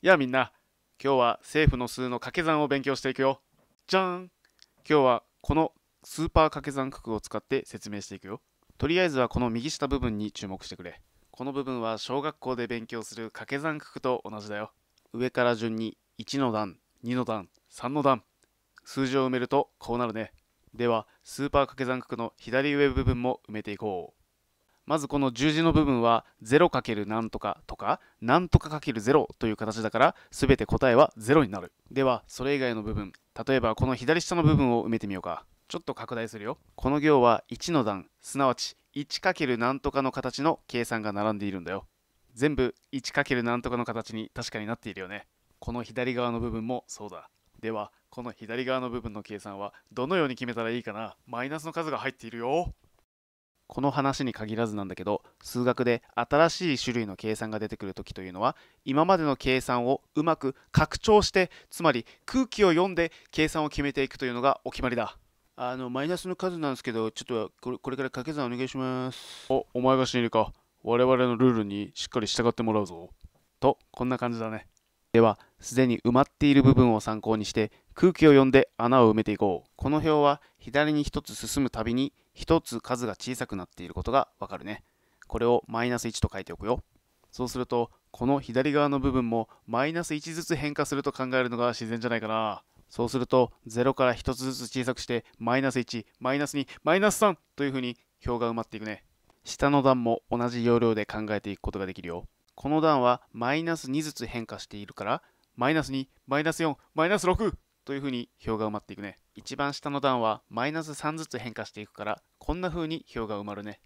やあみんな、今日は政府の数の掛け算を勉強していくよ。じゃーん今日はこのスーパー掛け算九九を使って説明していくよ。とりあえずはこの右下部分に注目してくれ。この部分は小学校で勉強する掛け算九九と同じだよ。上から順に1の段、2の段、3の段。数字を埋めるとこうなるね。では、スーパー掛け算九九の左上部分も埋めていこう。まずこの十字の部分は 0× 何とかとか何とか ×0 という形だから全て答えは0になるではそれ以外の部分例えばこの左下の部分を埋めてみようかちょっと拡大するよこの行は1の段すなわち 1× 何とかの形の計算が並んでいるんだよ全部 1× 何とかの形に確かになっているよねこの左側の部分もそうだではこの左側の部分の計算はどのように決めたらいいかなマイナスの数が入っているよこの話に限らずなんだけど数学で新しい種類の計算が出てくる時というのは今までの計算をうまく拡張してつまり空気を読んで計算を決めていくというのがお決まりだあのマイナスの数なんですけどちょっとこれこれから掛け算お願いしますおお前が死にるか我々のルールにしっかり従ってもらうぞとこんな感じだねでは、すでに埋まっている部分を参考にして空気を読んで穴を埋めていこう。この表は左に1つ進むたびに1つ数が小さくなっていることがわかるね。これをマイナス1と書いておくよ。そうすると、この左側の部分もマイナス1ずつ変化すると考えるのが自然じゃないかな。そうすると、0から1つずつ小さくして、マイナス1、マイナス2、マイナス3というふうに表が埋まっていくね。下の段も同じ要領で考えていくことができるよ。この段はマイナス2ずつ変化しているから、マイナス2、マイナス4、マイナス6というふうに表が埋まっていくね。一番下の段はマイナス3ずつ変化していくから、こんなふうに表が埋まるね。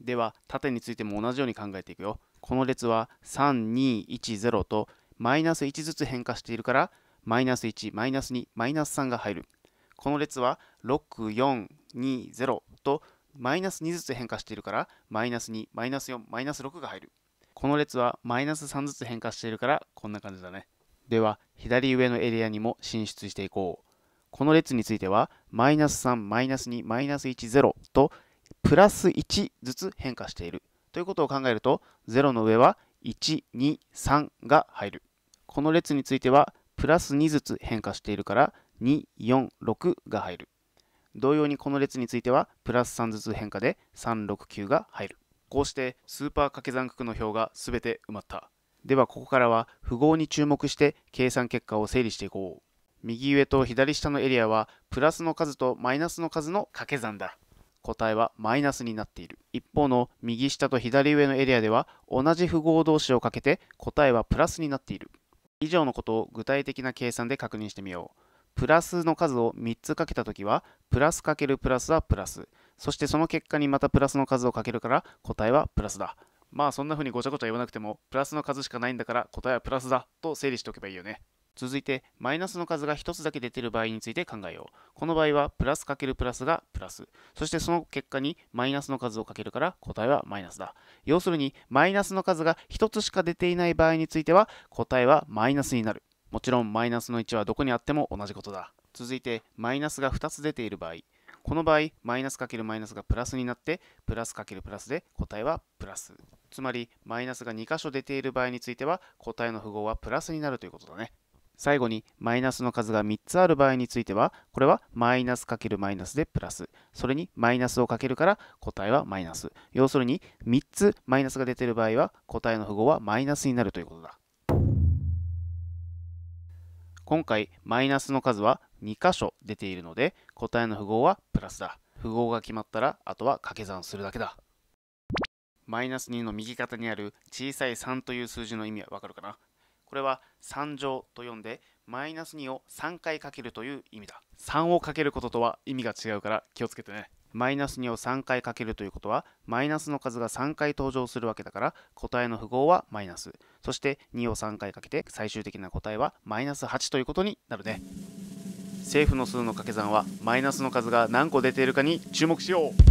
では、縦についても同じように考えていくよ。この列は3210とマイナス1ずつ変化しているから、マイナス1、マイナス2、マイナス3が入る。この列は6420とマイナス2ずつ変化しているから、マイナス2、マイナス4、マイナス6が入る。この列はマイナス3ずつ変化しているから、こんな感じだね。では、左上のエリアにも進出していこう。この列については、マイナス3、マイナス2、マイナス1、0と、プラス1ずつ変化している。ということを考えると、0の上は1、2、3が入る。この列については、プラス2ずつ変化しているから、2、4、6が入る。同様にこの列についてはプラス3ずつ変化で369が入るこうしてスーパー掛け算区の表が全て埋まったではここからは符号に注目して計算結果を整理していこう右上と左下のエリアはプラスの数とマイナスの数の掛け算だ答えはマイナスになっている一方の右下と左上のエリアでは同じ符号同士をかけて答えはプラスになっている以上のことを具体的な計算で確認してみようプラスの数を3つかけたときは、プラスかけるプラスはプラス。そしてその結果にまたプラスの数をかけるから答えはプラスだ。まあそんな風にごちゃごちゃ言わなくても、プラスの数しかないんだから答えはプラスだと整理しておけばいいよね。続いて、マイナスの数が1つだけ出ている場合について考えよう。この場合は、プラスかけるプラスがプラス。そしてその結果にマイナスの数をかけるから答えはマイナスだ。要するに、マイナスの数が1つしか出ていない場合については、答えはマイナスになる。もちろんマイナスの1はどこにあっても同じことだ。続いて、マイナスが2つ出ている場合。この場合、マイナス×マイナスがプラスになって、プラス×プラスで答えはプラス。つまり、マイナスが2箇所出ている場合については、答えの符号はプラスになるということだね。最後に、マイナスの数が3つある場合については、これはマイナス×マイナスでプラス。それに、マイナスをかけるから答えはマイナス。要するに、3つマイナスが出ている場合は、答えの符号はマイナスになるということだ。今回マイナスの数は2箇所出ているので答えの符号はプラスだ符号が決まったらあとは掛け算するだけだマイナス2の右肩にある小さい3という数字の意味はわかるかなこれは3乗と呼んでマイナス2を3回かけるという意味だ3をかけることとは意味が違うから気をつけてねマイナス2を3回かけるということは、マイナスの数が3回登場するわけだから、答えの符号はマイナス。そして2を3回かけて最終的な答えはマイナス8ということになるね。政府の数の掛け算はマイナスの数が何個出ているかに注目しよう